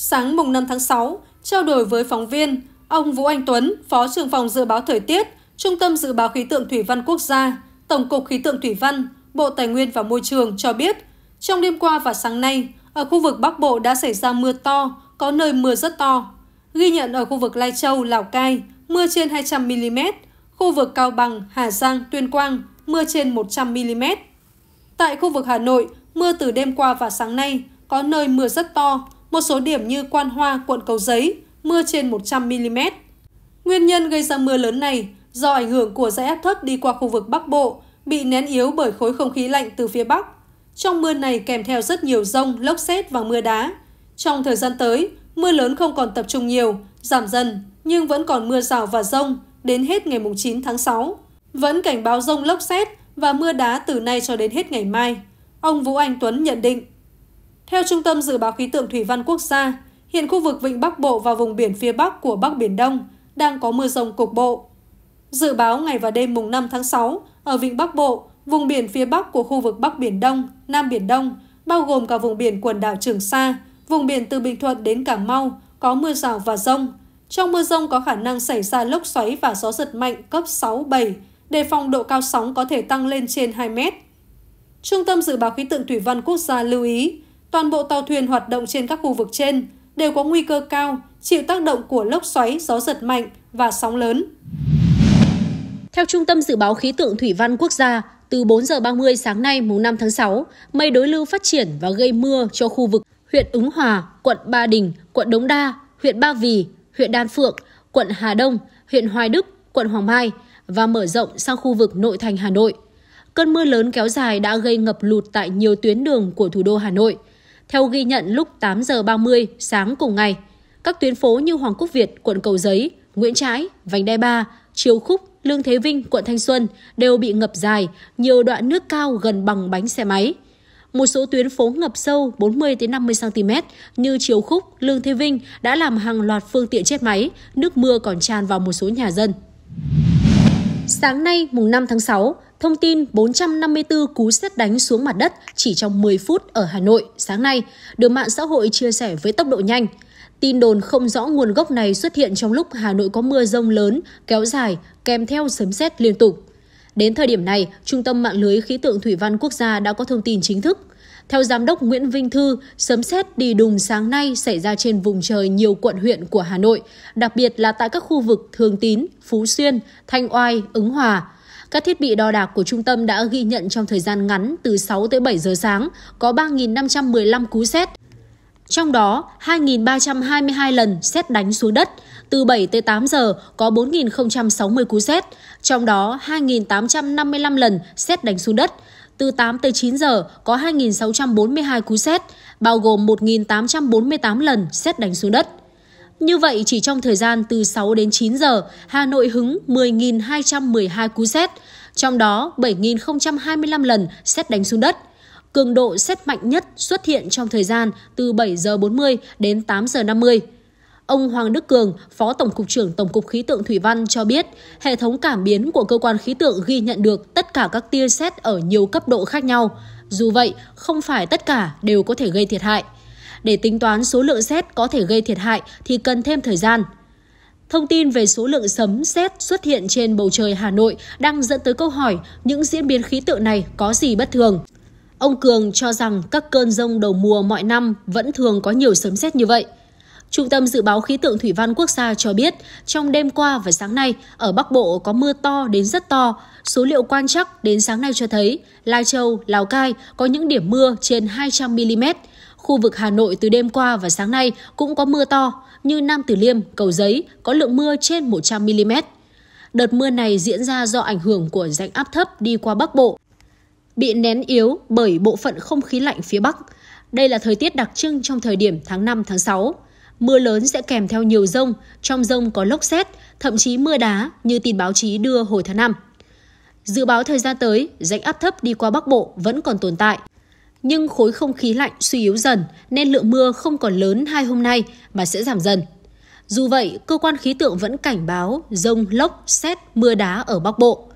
Sáng mùng 5 tháng 6, trao đổi với phóng viên, ông Vũ Anh Tuấn, Phó trưởng phòng dự báo thời tiết, Trung tâm dự báo khí tượng thủy văn quốc gia, Tổng cục khí tượng thủy văn, Bộ Tài nguyên và Môi trường cho biết, trong đêm qua và sáng nay, ở khu vực Bắc Bộ đã xảy ra mưa to, có nơi mưa rất to. Ghi nhận ở khu vực Lai Châu, Lào Cai, mưa trên 200 mm, khu vực Cao Bằng, Hà Giang, Tuyên Quang, mưa trên 100 mm. Tại khu vực Hà Nội, mưa từ đêm qua và sáng nay, có nơi mưa rất to, một số điểm như Quan Hoa, quận Cầu Giấy, mưa trên 100mm. Nguyên nhân gây ra mưa lớn này do ảnh hưởng của dãy áp thấp đi qua khu vực Bắc Bộ bị nén yếu bởi khối không khí lạnh từ phía Bắc. Trong mưa này kèm theo rất nhiều rông, lốc xét và mưa đá. Trong thời gian tới, mưa lớn không còn tập trung nhiều, giảm dần, nhưng vẫn còn mưa rào và rông đến hết ngày 9 tháng 6. Vẫn cảnh báo rông lốc xét và mưa đá từ nay cho đến hết ngày mai. Ông Vũ Anh Tuấn nhận định. Theo Trung tâm Dự báo Khí tượng Thủy văn Quốc gia, hiện khu vực Vịnh Bắc Bộ và vùng biển phía Bắc của Bắc Biển Đông đang có mưa rông cục bộ. Dự báo ngày và đêm mùng 5 tháng 6, ở Vịnh Bắc Bộ, vùng biển phía Bắc của khu vực Bắc Biển Đông, Nam Biển Đông, bao gồm cả vùng biển quần đảo Trường Sa, vùng biển từ Bình Thuận đến Cà Mau, có mưa rào và rông. Trong mưa rông có khả năng xảy ra lốc xoáy và gió giật mạnh cấp 6, 7, đề phòng độ cao sóng có thể tăng lên trên 2 mét. Trung tâm Dự báo Khí tượng Thủy văn Quốc gia lưu ý, Toàn bộ tàu thuyền hoạt động trên các khu vực trên đều có nguy cơ cao chịu tác động của lốc xoáy, gió giật mạnh và sóng lớn. Theo Trung tâm Dự báo Khí tượng Thủy văn Quốc gia, từ 4 giờ 30 sáng nay mùng 5 tháng 6, mây đối lưu phát triển và gây mưa cho khu vực huyện Ứng Hòa, quận Ba Đình, quận Đống Đa, huyện Ba Vì, huyện Đan Phượng, quận Hà Đông, huyện Hoài Đức, quận Hoàng Mai và mở rộng sang khu vực nội thành Hà Nội. Cơn mưa lớn kéo dài đã gây ngập lụt tại nhiều tuyến đường của thủ đô Hà Nội – theo ghi nhận lúc 8 giờ 30 sáng cùng ngày, các tuyến phố như Hoàng Quốc Việt, quận Cầu Giấy, Nguyễn Trãi, Vành Đai Ba, Triều Khúc, Lương Thế Vinh, quận Thanh Xuân đều bị ngập dài, nhiều đoạn nước cao gần bằng bánh xe máy. Một số tuyến phố ngập sâu 40 50 cm như Triều Khúc, Lương Thế Vinh đã làm hàng loạt phương tiện chết máy, nước mưa còn tràn vào một số nhà dân. Sáng nay, mùng 5 tháng 6, Thông tin 454 cú xét đánh xuống mặt đất chỉ trong 10 phút ở Hà Nội sáng nay được mạng xã hội chia sẻ với tốc độ nhanh. Tin đồn không rõ nguồn gốc này xuất hiện trong lúc Hà Nội có mưa rông lớn, kéo dài, kèm theo sấm sét liên tục. Đến thời điểm này, Trung tâm Mạng lưới Khí tượng Thủy văn Quốc gia đã có thông tin chính thức. Theo Giám đốc Nguyễn Vinh Thư, sấm sét đi đùng sáng nay xảy ra trên vùng trời nhiều quận huyện của Hà Nội, đặc biệt là tại các khu vực Thường Tín, Phú Xuyên, Thanh Oai, Ứng Hòa. Các thiết bị đo đạc của trung tâm đã ghi nhận trong thời gian ngắn từ 6 tới 7 giờ sáng có 3.515 cú xét, trong đó 2.322 lần xét đánh xuống đất, từ 7 tới 8 giờ có 4.060 cú xét, trong đó 2.855 lần xét đánh xuống đất, từ 8 tới 9 giờ có 2.642 cú xét, bao gồm 1.848 lần xét đánh xuống đất. Như vậy, chỉ trong thời gian từ 6 đến 9 giờ, Hà Nội hứng 10.212 cú xét, trong đó 7.025 lần xét đánh xuống đất. Cường độ xét mạnh nhất xuất hiện trong thời gian từ 7 giờ 40 đến 8 giờ 50. Ông Hoàng Đức Cường, Phó Tổng cục trưởng Tổng cục Khí tượng Thủy văn cho biết, hệ thống cảm biến của cơ quan khí tượng ghi nhận được tất cả các tia xét ở nhiều cấp độ khác nhau. Dù vậy, không phải tất cả đều có thể gây thiệt hại. Để tính toán số lượng xét có thể gây thiệt hại thì cần thêm thời gian. Thông tin về số lượng sấm xét xuất hiện trên bầu trời Hà Nội đang dẫn tới câu hỏi những diễn biến khí tượng này có gì bất thường. Ông Cường cho rằng các cơn rông đầu mùa mọi năm vẫn thường có nhiều sấm xét như vậy. Trung tâm Dự báo Khí tượng Thủy văn Quốc gia cho biết, trong đêm qua và sáng nay, ở Bắc Bộ có mưa to đến rất to. Số liệu quan trắc đến sáng nay cho thấy, Lai Châu, Lào Cai có những điểm mưa trên 200mm. Khu vực Hà Nội từ đêm qua và sáng nay cũng có mưa to, như Nam Từ Liêm, Cầu Giấy có lượng mưa trên 100 mm. Đợt mưa này diễn ra do ảnh hưởng của rãnh áp thấp đi qua Bắc Bộ, bị nén yếu bởi bộ phận không khí lạnh phía Bắc. Đây là thời tiết đặc trưng trong thời điểm tháng 5 tháng 6. Mưa lớn sẽ kèm theo nhiều rông, trong rông có lốc xét, thậm chí mưa đá như tin báo chí đưa hồi tháng 5. Dự báo thời gian tới, rãnh áp thấp đi qua Bắc Bộ vẫn còn tồn tại nhưng khối không khí lạnh suy yếu dần nên lượng mưa không còn lớn hai hôm nay mà sẽ giảm dần. Dù vậy, cơ quan khí tượng vẫn cảnh báo rông lốc, xét, mưa đá ở Bắc Bộ.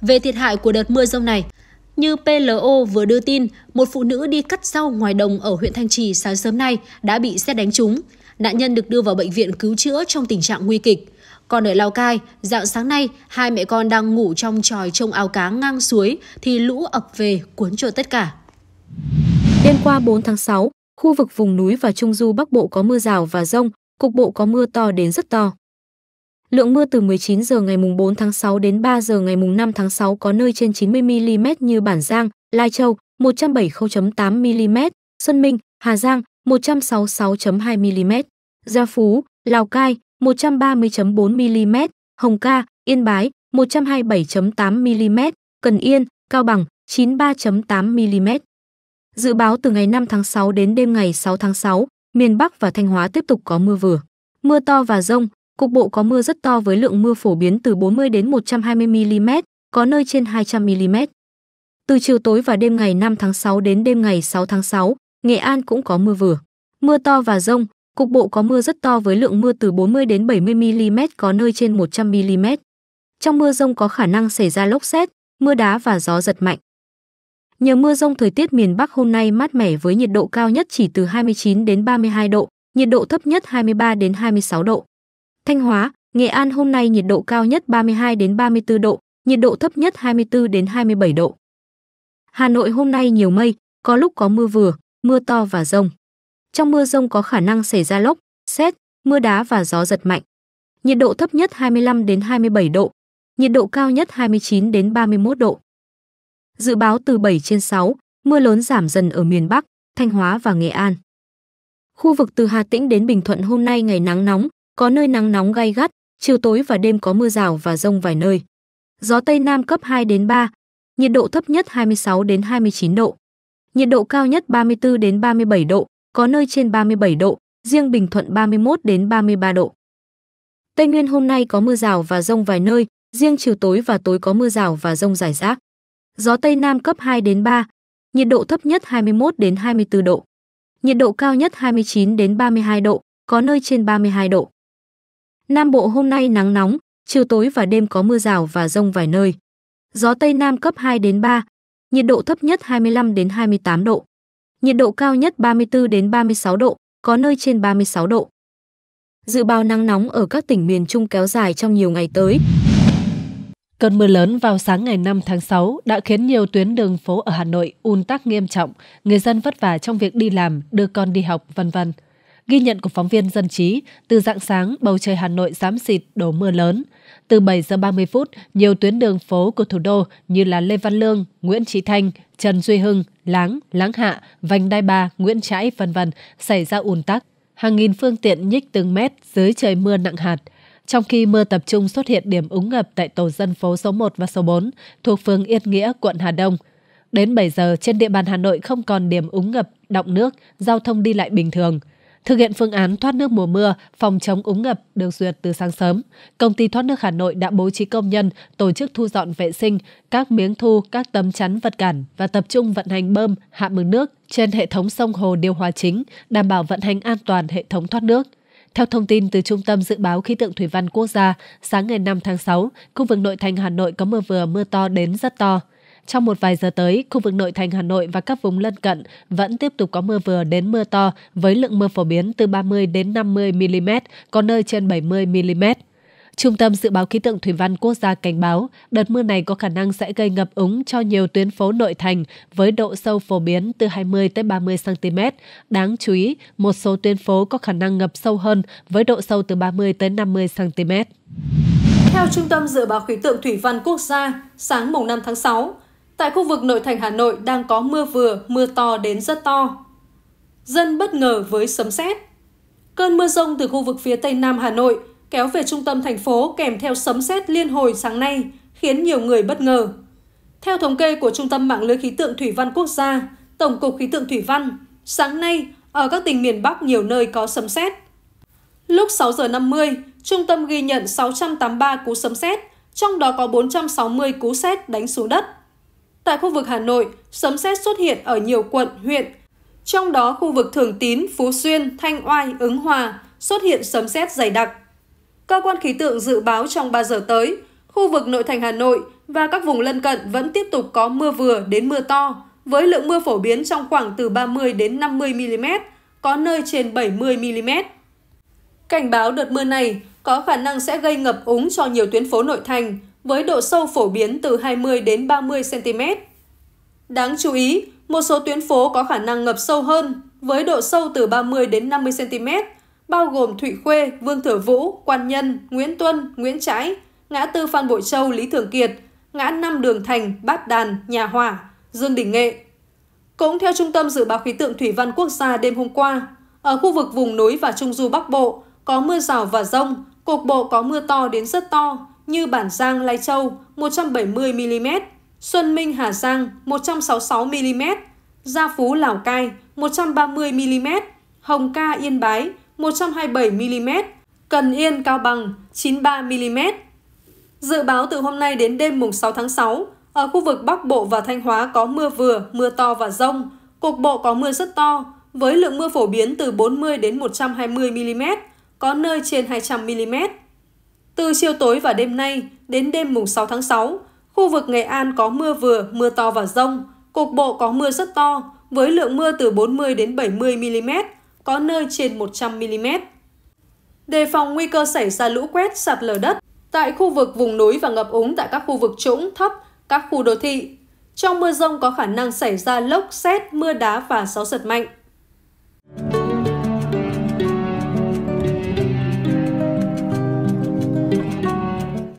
Về thiệt hại của đợt mưa rông này, như PLO vừa đưa tin, một phụ nữ đi cắt rau ngoài đồng ở huyện Thanh Trì sáng sớm nay đã bị xét đánh trúng. Nạn nhân được đưa vào bệnh viện cứu chữa trong tình trạng nguy kịch. Còn ở Lào Cai, dạng sáng nay, hai mẹ con đang ngủ trong tròi trông ao cá ngang suối thì lũ ập về cuốn trôi tất cả. Đêm qua 4 tháng 6, khu vực vùng núi và trung du Bắc Bộ có mưa rào và rông, cục bộ có mưa to đến rất to. Lượng mưa từ 19 giờ ngày mùng 4 tháng 6 đến 3 giờ ngày mùng 5 tháng 6 có nơi trên 90 mm như Bản Giang, Lai Châu 170.8 mm, Xuân Minh, Hà Giang 166.2 mm, Gia Phú, Lào Cai 130.4 mm, Hồng Ca, Yên Bái 127.8 mm, Cần Yên, Cao Bằng 93.8 mm. Dự báo từ ngày 5 tháng 6 đến đêm ngày 6 tháng 6, miền Bắc và Thanh Hóa tiếp tục có mưa vừa. Mưa to và rông, cục bộ có mưa rất to với lượng mưa phổ biến từ 40 đến 120 mm, có nơi trên 200 mm. Từ chiều tối và đêm ngày 5 tháng 6 đến đêm ngày 6 tháng 6, Nghệ An cũng có mưa vừa. Mưa to và rông, cục bộ có mưa rất to với lượng mưa từ 40 đến 70 mm, có nơi trên 100 mm. Trong mưa rông có khả năng xảy ra lốc xét, mưa đá và gió giật mạnh. Nhờ mưa rông thời tiết miền Bắc hôm nay mát mẻ với nhiệt độ cao nhất chỉ từ 29 đến 32 độ, nhiệt độ thấp nhất 23 đến 26 độ. Thanh Hóa, Nghệ An hôm nay nhiệt độ cao nhất 32 đến 34 độ, nhiệt độ thấp nhất 24 đến 27 độ. Hà Nội hôm nay nhiều mây, có lúc có mưa vừa, mưa to và rông. Trong mưa rông có khả năng xảy ra lốc, xét, mưa đá và gió giật mạnh. Nhiệt độ thấp nhất 25 đến 27 độ, nhiệt độ cao nhất 29 đến 31 độ dự báo từ 7 trên 6, mưa lớn giảm dần ở miền Bắc, Thanh Hóa và Nghệ An. Khu vực từ Hà Tĩnh đến Bình Thuận hôm nay ngày nắng nóng, có nơi nắng nóng gay gắt, chiều tối và đêm có mưa rào và rông vài nơi. Gió Tây Nam cấp 2 đến 3, nhiệt độ thấp nhất 26 đến 29 độ. Nhiệt độ cao nhất 34 đến 37 độ, có nơi trên 37 độ, riêng Bình Thuận 31 đến 33 độ. Tây Nguyên hôm nay có mưa rào và rông vài nơi, riêng chiều tối và tối có mưa rào và rông rải rác gió Tây Nam cấp 2 đến 3, nhiệt độ thấp nhất 21 đến 24 độ, nhiệt độ cao nhất 29 đến 32 độ, có nơi trên 32 độ. Nam Bộ hôm nay nắng nóng, chiều tối và đêm có mưa rào và rông vài nơi. Gió Tây Nam cấp 2 đến 3, nhiệt độ thấp nhất 25 đến 28 độ, nhiệt độ cao nhất 34 đến 36 độ, có nơi trên 36 độ. Dự báo nắng nóng ở các tỉnh miền Trung kéo dài trong nhiều ngày tới, Cơn mưa lớn vào sáng ngày 5 tháng 6 đã khiến nhiều tuyến đường phố ở Hà Nội ùn tắc nghiêm trọng, người dân vất vả trong việc đi làm, đưa con đi học, vân vân. Ghi nhận của phóng viên dân trí, từ dạng sáng bầu trời Hà Nội xám xịt đổ mưa lớn. Từ 7 giờ 30 phút, nhiều tuyến đường phố của thủ đô như là Lê Văn Lương, Nguyễn Trí Thanh, Trần Duy Hưng, Láng, Láng Hạ, Vành Đai Ba, Nguyễn Trãi, vân vân xảy ra ùn tắc. Hàng nghìn phương tiện nhích từng mét dưới trời mưa nặng hạt – trong khi mưa tập trung xuất hiện điểm úng ngập tại tổ dân phố số 1 và số 4 thuộc phường Yên Nghĩa, quận Hà Đông. Đến 7 giờ, trên địa bàn Hà Nội không còn điểm úng ngập, đọng nước, giao thông đi lại bình thường. Thực hiện phương án thoát nước mùa mưa, phòng chống úng ngập được duyệt từ sáng sớm. Công ty thoát nước Hà Nội đã bố trí công nhân tổ chức thu dọn vệ sinh, các miếng thu, các tấm chắn vật cản và tập trung vận hành bơm, hạ mực nước trên hệ thống sông hồ điều hòa chính, đảm bảo vận hành an toàn hệ thống thoát nước. Theo thông tin từ Trung tâm Dự báo Khí tượng Thủy văn Quốc gia, sáng ngày 5 tháng 6, khu vực nội thành Hà Nội có mưa vừa mưa to đến rất to. Trong một vài giờ tới, khu vực nội thành Hà Nội và các vùng lân cận vẫn tiếp tục có mưa vừa đến mưa to với lượng mưa phổ biến từ 30 đến 50 mm, có nơi trên 70 mm. Trung tâm Dự báo Khí tượng Thủy văn Quốc gia cảnh báo đợt mưa này có khả năng sẽ gây ngập úng cho nhiều tuyến phố nội thành với độ sâu phổ biến từ 20 tới 30 cm. Đáng chú ý, một số tuyến phố có khả năng ngập sâu hơn với độ sâu từ 30 tới 50 cm. Theo Trung tâm Dự báo Khí tượng Thủy văn Quốc gia, sáng mùng 5 tháng 6, tại khu vực nội thành Hà Nội đang có mưa vừa, mưa to đến rất to. Dân bất ngờ với sấm sét. Cơn mưa rông từ khu vực phía tây nam Hà Nội – kéo về trung tâm thành phố kèm theo sấm sét liên hồi sáng nay, khiến nhiều người bất ngờ. Theo thống kê của Trung tâm Mạng lưới Khí tượng Thủy văn Quốc gia, Tổng cục Khí tượng Thủy văn, sáng nay ở các tỉnh miền Bắc nhiều nơi có sấm sét. Lúc 6 giờ 50, trung tâm ghi nhận 683 cú sấm sét, trong đó có 460 cú sét đánh xuống đất. Tại khu vực Hà Nội, sấm sét xuất hiện ở nhiều quận, huyện, trong đó khu vực Thường Tín, Phú Xuyên, Thanh Oai, Ứng Hòa xuất hiện sấm sét dày đặc. Cơ quan khí tượng dự báo trong 3 giờ tới, khu vực nội thành Hà Nội và các vùng lân cận vẫn tiếp tục có mưa vừa đến mưa to, với lượng mưa phổ biến trong khoảng từ 30 đến 50 mm, có nơi trên 70 mm. Cảnh báo đợt mưa này có khả năng sẽ gây ngập úng cho nhiều tuyến phố nội thành với độ sâu phổ biến từ 20 đến 30 cm. Đáng chú ý, một số tuyến phố có khả năng ngập sâu hơn với độ sâu từ 30 đến 50 cm bao gồm Thụy Khuê, Vương Thừa Vũ, Quan Nhân, Nguyễn Tuân, Nguyễn Trãi, ngã tư Phan Bội Châu, Lý Thường Kiệt, ngã năm Đường Thành, Bát Đàn, Nhà Hỏa, Dương Đình Nghệ. Cũng theo Trung tâm Dự báo Khí tượng Thủy văn Quốc gia đêm hôm qua, ở khu vực vùng núi và Trung Du Bắc Bộ có mưa rào và rông, cục bộ có mưa to đến rất to như Bản Giang, Lai Châu 170mm, Xuân Minh, Hà Giang 166mm, Gia Phú, Lào Cai 130mm, Hồng Ca, Yên Bái 127mm, Cần Yên Cao Bằng 93mm. Dự báo từ hôm nay đến đêm mùng 6 tháng 6, ở khu vực Bắc Bộ và Thanh Hóa có mưa vừa, mưa to và rông, cục bộ có mưa rất to, với lượng mưa phổ biến từ 40 đến 120 mm, có nơi trên 200 mm. Từ chiều tối và đêm nay đến đêm mùng 6 tháng 6, khu vực Nghệ An có mưa vừa, mưa to và rông, cục bộ có mưa rất to, với lượng mưa từ 40 đến 70 mm, có nơi trên 100 mm. Đề phòng nguy cơ xảy ra lũ quét sạt lở đất tại khu vực vùng núi và ngập úng tại các khu vực trũng thấp, các khu đô thị. Trong mưa rông có khả năng xảy ra lốc, xét, mưa đá và gió giật mạnh.